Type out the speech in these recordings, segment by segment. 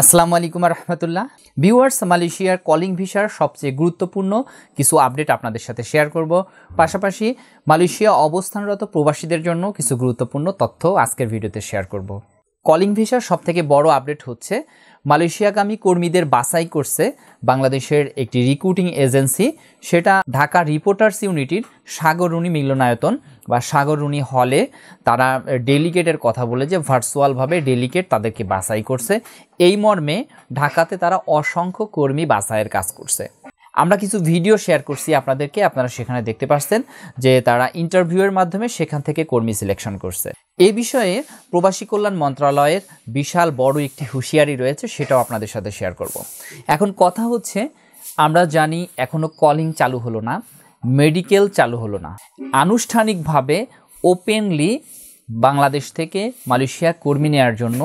আসসালামু আলাইকুম রহমতুল্লাহ ভিউয়ার্স মালয়েশিয়ার কলিং ভিসার সবচেয়ে গুরুত্বপূর্ণ কিছু আপডেট আপনাদের সাথে শেয়ার করব পাশাপাশি মালয়েশিয়া অবস্থানরত প্রবাসীদের জন্য কিছু গুরুত্বপূর্ণ তথ্য আজকের ভিডিওতে শেয়ার করব কলিং ভিসার সবথেকে বড় আপডেট হচ্ছে মালয়েশিয়াগামী কর্মীদের বাছাই করছে বাংলাদেশের একটি রিক্রুটিং এজেন্সি সেটা ঢাকা রিপোর্টার্স ইউনিটির সাগরুণী মিলনায়তন বা সাগরুণী হলে তারা ডেলিগেটের কথা বলে যে ভার্চুয়ালভাবে ডেলিগেট তাদেরকে বাছাই করছে এই মর্মে ঢাকাতে তারা অসংখ্য কর্মী বাছাইয়ের কাজ করছে আমরা কিছু ভিডিও শেয়ার করছি আপনাদেরকে আপনারা সেখানে দেখতে পাচ্ছেন যে তারা ইন্টারভিউয়ের মাধ্যমে সেখান থেকে কর্মী সিলেকশন করছে এ বিষয়ে প্রবাসী কল্যাণ মন্ত্রণালয়ের বিশাল বড় একটি হুঁশিয়ারি রয়েছে সেটাও আপনাদের সাথে শেয়ার করব। এখন কথা হচ্ছে আমরা জানি এখনও কলিং চালু হলো না মেডিকেল চালু হলো না আনুষ্ঠানিকভাবে ওপেনলি বাংলাদেশ থেকে মালয়েশিয়া কর্মী নেওয়ার জন্য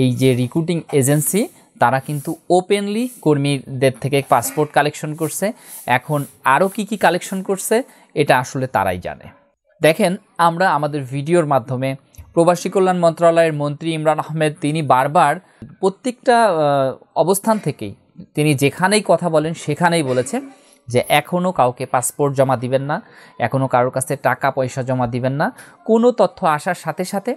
এই যে রিক্রুটিং এজেন্সি তারা কিন্তু ওপেনলি কর্মীদের থেকে পাসপোর্ট কালেকশন করছে এখন আরও কি কি কালেকশন করছে এটা আসলে তারাই জানে দেখেন আমরা আমাদের ভিডিওর মাধ্যমে প্রবাসী কল্যাণ মন্ত্রণালয়ের মন্ত্রী ইমরান আহমেদ তিনি বারবার প্রত্যেকটা অবস্থান থেকেই তিনি যেখানেই কথা বলেন সেখানেই বলেছে যে এখনও কাউকে পাসপোর্ট জমা দিবেন না এখনও কারোর কাছে টাকা পয়সা জমা দিবেন না কোনো তথ্য আসার সাথে সাথে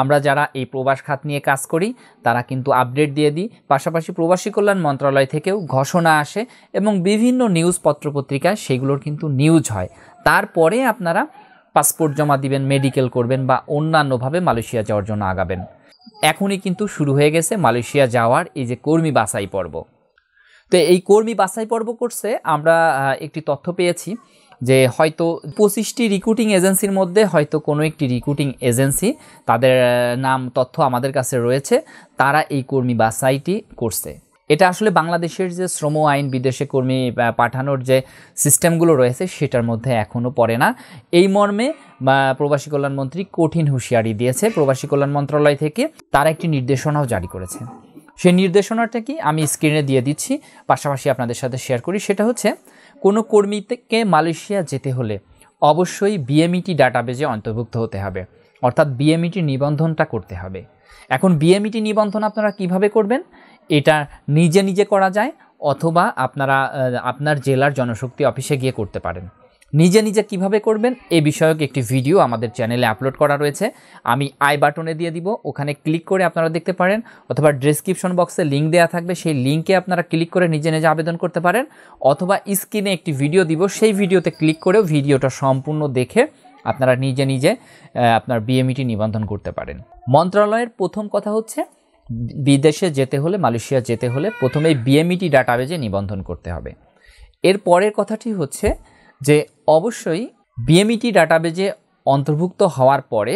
আমরা যারা এই প্রবাস খাত নিয়ে কাজ করি তারা কিন্তু আপডেট দিয়ে দিই পাশাপাশি প্রবাসী কল্যাণ মন্ত্রণালয় থেকেও ঘোষণা আসে এবং বিভিন্ন নিউজ পত্রপত্রিকায় সেগুলোর কিন্তু নিউজ হয় তারপরে আপনারা পাসপোর্ট জমা দিবেন মেডিকেল করবেন বা অন্যান্যভাবে মালয়েশিয়া যাওয়ার জন্য আগাবেন এখনই কিন্তু শুরু হয়ে গেছে মালয়েশিয়া যাওয়ার এই যে কর্মী বাসাই পর্ব তো এই কর্মী বাসাই পর্ব করছে আমরা একটি তথ্য পেয়েছি যে হয়তো পঁচিশটি রিক্রুটিং এজেন্সির মধ্যে হয়তো কোনো একটি রিক্রুটিং এজেন্সি তাদের নাম তথ্য আমাদের কাছে রয়েছে তারা এই কর্মী বাসাইটি করছে এটা আসলে বাংলাদেশের যে শ্রম আইন বিদেশে কর্মী পাঠানোর যে সিস্টেমগুলো রয়েছে সেটার মধ্যে এখনও পড়ে না এই মর্মে প্রবাসী কল্যাণ মন্ত্রী কঠিন হুঁশিয়ারি দিয়েছে প্রবাসী কল্যাণ মন্ত্রণালয় থেকে তার একটি নির্দেশনাও জারি করেছে সেই নির্দেশনাটা কি আমি স্ক্রিনে দিয়ে দিচ্ছি পাশাপাশি আপনাদের সাথে শেয়ার করি সেটা হচ্ছে কোনো কর্মীকে মালয়েশিয়া যেতে হলে অবশ্যই বিএমইটি e ডাটাবেজে অন্তর্ভুক্ত হতে হবে অর্থাৎ বিএমইটি e নিবন্ধনটা করতে হবে এখন বিএমইটি e নিবন্ধন আপনারা কিভাবে করবেন এটা নিজে নিজে করা যায় অথবা আপনারা আপনার জেলার জনশক্তি অফিসে গিয়ে করতে পারেন নিজে নিজে কিভাবে করবেন এ বিষয়ক একটি ভিডিও আমাদের চ্যানেলে আপলোড করা রয়েছে আমি আই বাটনে দিয়ে দিব ওখানে ক্লিক করে আপনারা দেখতে পারেন অথবা ডিসক্রিপশন বক্সে লিঙ্ক দেওয়া থাকবে সেই লিঙ্কে আপনারা ক্লিক করে নিজে নিজে আবেদন করতে পারেন অথবা স্ক্রিনে একটি ভিডিও দিব সেই ভিডিওতে ক্লিক করেও ভিডিওটা সম্পূর্ণ দেখে আপনারা নিজে নিজে আপনার বিএমইটি নিবন্ধন করতে পারেন মন্ত্রণালয়ের প্রথম কথা হচ্ছে বিদেশে যেতে হলে মালয়েশিয়া যেতে হলে প্রথমেই বিএমইটি e ডাটাবেজে নিবন্ধন করতে হবে এর পরের কথাটি হচ্ছে যে অবশ্যই বিএমইটি e ডাটাবেজে অন্তর্ভুক্ত হওয়ার পরে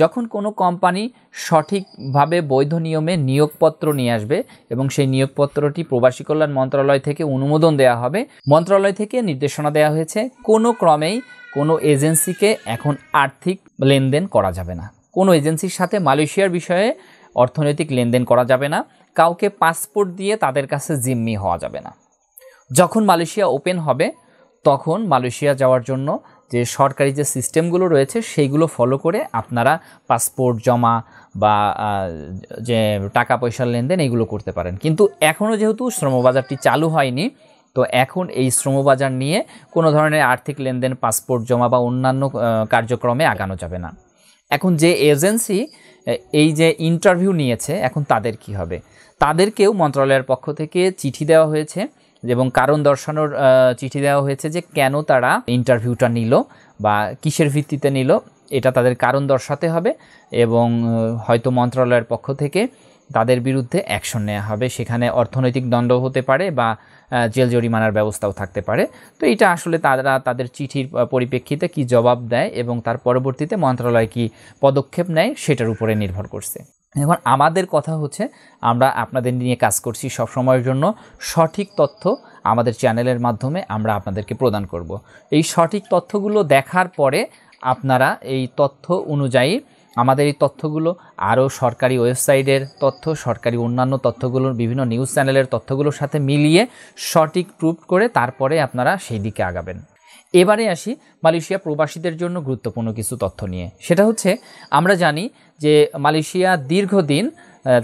যখন কোনো কোম্পানি সঠিকভাবে বৈধ নিয়মে নিয়োগপত্র নিয়ে আসবে এবং সেই নিয়োগপত্রটি প্রবাসী কল্যাণ মন্ত্রণালয় থেকে অনুমোদন দেওয়া হবে মন্ত্রণালয় থেকে নির্দেশনা দেওয়া হয়েছে কোনো ক্রমেই কোনো এজেন্সিকে এখন আর্থিক লেনদেন করা যাবে না কোনো এজেন্সির সাথে মালয়েশিয়ার বিষয়ে অর্থনৈতিক লেনদেন করা যাবে না কাউকে পাসপোর্ট দিয়ে তাদের কাছে জিম্মি হওয়া যাবে না যখন মালয়েশিয়া ওপেন হবে তখন মালয়েশিয়া যাওয়ার জন্য যে সরকারি যে সিস্টেমগুলো রয়েছে সেইগুলো ফলো করে আপনারা পাসপোর্ট জমা বা যে টাকা পয়সার লেনদেন এগুলো করতে পারেন কিন্তু এখনও যেহেতু শ্রমবাজারটি চালু হয়নি তো এখন এই শ্রমবাজার নিয়ে কোনো ধরনের আর্থিক লেনদেন পাসপোর্ট জমা বা অন্যান্য কার্যক্রমে আগানো যাবে না এখন যে এজেন্সি এই যে ইন্টারভিউ নিয়েছে এখন তাদের কি হবে তাদেরকেও মন্ত্রণালয়ের পক্ষ থেকে চিঠি দেওয়া হয়েছে এবং কারণ দর্শানোর চিঠি দেওয়া হয়েছে যে কেন তারা ইন্টারভিউটা নিল বা কিসের ভিত্তিতে নিল এটা তাদের কারণ দর্শাতে হবে এবং হয়তো মন্ত্রণালয়ের পক্ষ থেকে তাদের বিরুদ্ধে অ্যাকশন নেওয়া হবে সেখানে অর্থনৈতিক দণ্ড হতে পারে বা জেল জরিমানার ব্যবস্থাও থাকতে পারে তো এটা আসলে তারা তাদের চিঠির পরিপ্রেক্ষিতে কি জবাব দেয় এবং তার পরবর্তীতে মন্ত্রণালয় কি পদক্ষেপ নেয় সেটার উপরে নির্ভর করছে এখন আমাদের কথা হচ্ছে আমরা আপনাদের নিয়ে কাজ করছি সব সময়ের জন্য সঠিক তথ্য আমাদের চ্যানেলের মাধ্যমে আমরা আপনাদেরকে প্রদান করব। এই সঠিক তথ্যগুলো দেখার পরে আপনারা এই তথ্য অনুযায়ী আমাদের এই তথ্যগুলো আরও সরকারি ওয়েবসাইটের তথ্য সরকারি অন্যান্য তথ্যগুলো বিভিন্ন নিউজ চ্যানেলের তথ্যগুলোর সাথে মিলিয়ে সঠিক প্রুভ করে তারপরে আপনারা সেই দিকে আগাবেন এবারে আসি মালয়েশিয়া প্রবাসীদের জন্য গুরুত্বপূর্ণ কিছু তথ্য নিয়ে সেটা হচ্ছে আমরা জানি যে মালয়েশিয়া দীর্ঘদিন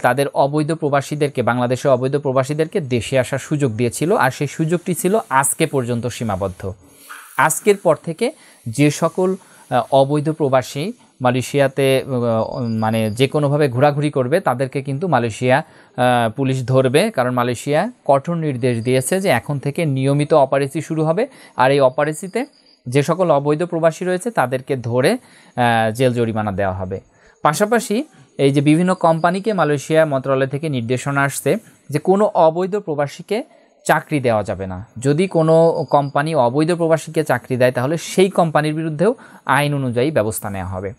তাদের অবৈধ প্রবাসীদেরকে বাংলাদেশে অবৈধ প্রবাসীদেরকে দেশে আসার সুযোগ দিয়েছিল আর সেই সুযোগটি ছিল আজকে পর্যন্ত সীমাবদ্ধ আজকের পর থেকে যে সকল অবৈধ প্রবাসী মালয়েশিয়াতে মানে যে কোনোভাবে ঘোরাঘুরি করবে তাদেরকে কিন্তু মালয়েশিয়া পুলিশ ধরবে কারণ মালয়েশিয়া কঠোর নির্দেশ দিয়েছে যে এখন থেকে নিয়মিত অপারেসি শুরু হবে আর এই অপারেসিতে যে সকল অবৈধ প্রবাসী রয়েছে তাদেরকে ধরে জেল জরিমানা দেওয়া হবে পাশাপাশি এই যে বিভিন্ন কোম্পানিকে মালয়েশিয়া মন্ত্রণালয় থেকে নির্দেশনা আসছে যে কোনো অবৈধ প্রবাসীকে চাকরি দেওয়া যাবে না যদি কোনো কোম্পানি অবৈধ প্রবাসীকে চাকরি দেয় তাহলে সেই কোম্পানির বিরুদ্ধেও আইন অনুযায়ী ব্যবস্থা নেওয়া হবে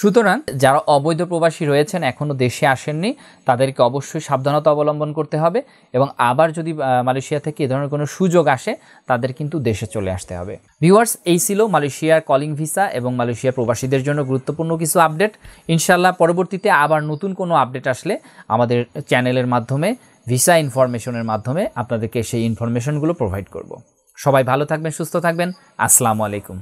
সুতরাং যারা অবৈধ প্রবাসী রয়েছেন এখনও দেশে আসেননি তাদেরকে অবশ্যই সাবধানতা অবলম্বন করতে হবে এবং আবার যদি মালয়েশিয়া থেকে এ ধরনের কোনো সুযোগ আসে তাদের কিন্তু দেশে চলে আসতে হবে ভিউয়ার্স এই ছিল মালয়েশিয়ার কলিং ভিসা এবং মালয়েশিয়া প্রবাসীদের জন্য গুরুত্বপূর্ণ কিছু আপডেট ইনশাল্লাহ পরবর্তীতে আবার নতুন কোনো আপডেট আসলে আমাদের চ্যানেলের মাধ্যমে ভিসা ইনফরমেশনের মাধ্যমে আপনাদেরকে সেই ইনফরমেশনগুলো প্রোভাইড করব সবাই ভালো থাকবেন সুস্থ থাকবেন আসসালামু আলাইকুম